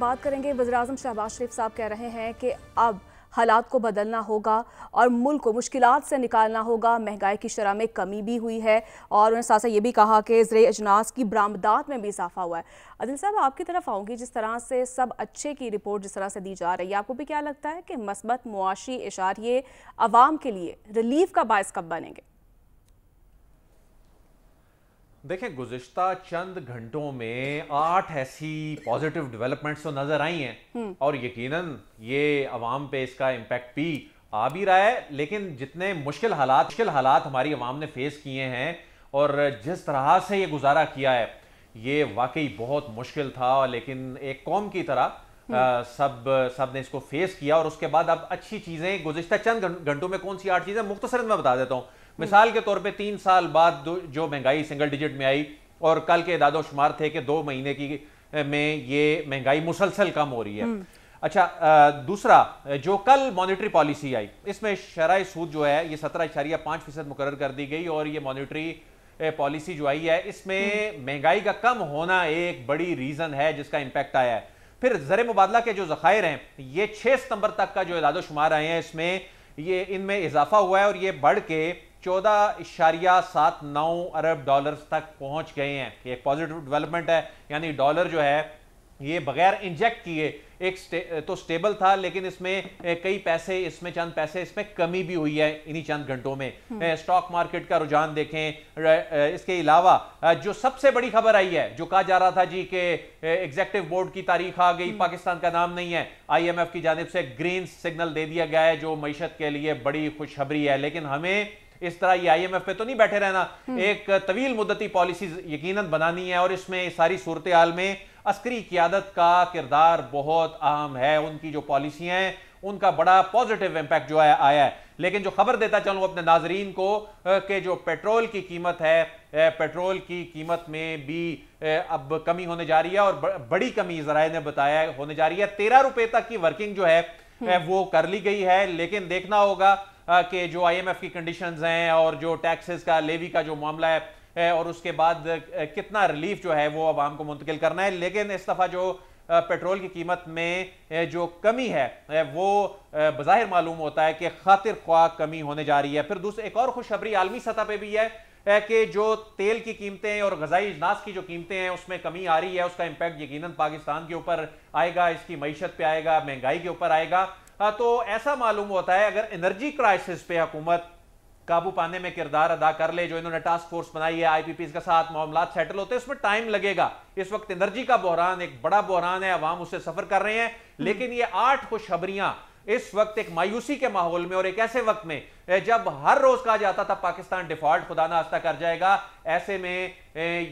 बात करेंगे वजर अजम शहबाज शरीफ साहब कह रहे हैं कि अब हालात को बदलना होगा और मुल्क को मुश्किल से निकालना होगा महंगाई की शरह में कमी भी हुई है और उन्होंने साथ साथ ये भी कहा कि ज़र अजनास की बरामदात में भी इजाफा हुआ है अदिल साहब आपकी तरफ आऊँगी जिस तरह से सब अच्छे की रिपोर्ट जिस तरह से दी जा रही है आपको भी क्या लगता है कि मस्बत मुआशी इशारे आवाम के लिए रिलीफ का बायस कब बनेंगे देखें गुजशत चंद घंटों में आठ ऐसी पॉजिटिव डेवलपमेंट्स तो नजर आई हैं हम्म। और यकीनन ये अवाम पे इसका इम्पैक्ट भी आ भी रहा है लेकिन जितने मुश्किल हालात मुश्किल हालात हमारी अवाम ने फेस किए हैं और जिस तरह से ये गुजारा किया है ये वाकई बहुत मुश्किल था लेकिन एक कौम की तरह आ, हम्म। सब सब ने इसको फेस किया और उसके बाद अब अच्छी चीज़ें गुजशत चंद घंटों में कौन सी आठ चीज़ें मुख्तसर मैं बता देता हूँ मिसाल के तौर पे तीन साल बाद जो महंगाई सिंगल डिजिट में आई और कल के दादो शुमार थे कि दो महीने की में ये महंगाई मुसलसल कम हो रही है हम्म। अच्छा दूसरा जो कल मॉनेटरी पॉलिसी आई इसमें शराय सूद जो है ये सत्रह इशारिया पांच फीसद मुकर कर दी गई और ये मॉनेटरी पॉलिसी जो आई है इसमें हम्म। महंगाई का कम होना एक बड़ी रीज़न है जिसका इंपैक्ट आया है फिर ज़र मुबादला के जो ज़खायर हैं ये छह सितंबर तक का जो इरादोशुमार आए हैं इसमें ये इनमें इजाफा हुआ है और ये बढ़ के चौदह इशारिया सात नौ अरब डॉलर तक पहुंच गए हैं एक पॉजिटिव डेवलपमेंट है यानी डॉलर जो है ये बगैर इंजेक्ट किए एक स्टे, तो स्टेबल था लेकिन इसमें कई पैसे इसमें चंद पैसे इसमें कमी भी हुई है इन्हीं चंद घंटों में स्टॉक हम्म। मार्केट का रुझान देखें इसके अलावा जो सबसे बड़ी खबर आई है जो कहा जा रहा था जी के एग्जेक्टिव बोर्ड की तारीख आ गई हम्म। पाकिस्तान का नाम नहीं है आईएमएफ की जानब से ग्रीन सिग्नल दे दिया गया है जो मीशत के लिए बड़ी खुशखबरी है लेकिन हमें इस तरह ये आईएमएफ पे तो नहीं बैठे रहना हम्म। एक तवील मुद्दती पॉलिसी यकीनन बनानी है और इसमें सारी सूरत हाल में अस्करी क्यादत का किरदार बहुत अहम है उनकी जो पॉलिसियां हैं उनका बड़ा पॉजिटिव इम्पैक्ट जो है आया है लेकिन जो खबर देता चलूँ अपने नाजरीन को कि जो पेट्रोल की कीमत है पेट्रोल की कीमत में भी अब कमी होने जा रही है और बड़ी कमी जराए ने बताया होने जा रही है तेरह रुपए तक की वर्किंग जो है हम्म। वो कर ली गई है लेकिन देखना होगा के जो आईएमएफ की कंडीशंस हैं और जो टैक्सेस का लेवी का जो मामला है और उसके बाद कितना रिलीफ जो है वो आवाम को मुंतकिल करना है लेकिन इस दफ़ा जो पेट्रोल की कीमत में जो कमी है वो बज़ाहिर मालूम होता है कि खातिर ख्वाह कमी होने जा रही है फिर दूसरे एक और खुशखबरी आलमी सतह पर भी है कि जो तेल की कीमतें और गजाई अजनास की जो कीमतें हैं उसमें कमी आ रही है उसका इम्पैक्ट यकीनन पाकिस्तान के ऊपर आएगा इसकी मीशत पे आएगा महंगाई के ऊपर आएगा हाँ, तो ऐसा मालूम होता है अगर एनर्जी क्राइसिस पे हुकूमत काबू पाने में किरदार अदा कर ले जो इन्होंने टास्क फोर्स बनाई है आईपीपी के साथ मामला सेटल होते हैं इसमें टाइम लगेगा इस वक्त एनर्जी का बहरान एक बड़ा बहरान है अवाम उससे सफर कर रहे हैं लेकिन ये आठ खुशखबरियां इस वक्त एक मायूसी के माहौल में और एक ऐसे वक्त में जब हर रोज कहा जाता था पाकिस्तान डिफॉल्ट खुदा नास्ता कर जाएगा ऐसे में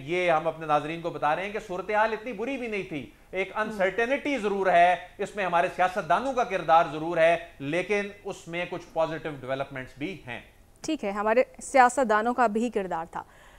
ये हम अपने नाजरीन को बता रहे हैं कि सूरत हाल इतनी बुरी भी नहीं थी एक अनसर्टेनिटी हम्म। जरूर है इसमें हमारे सियासतदानों का किरदार जरूर है लेकिन उसमें कुछ पॉजिटिव डेवलपमेंट्स भी हैं ठीक है हमारे सियासतदानों का भी किरदार था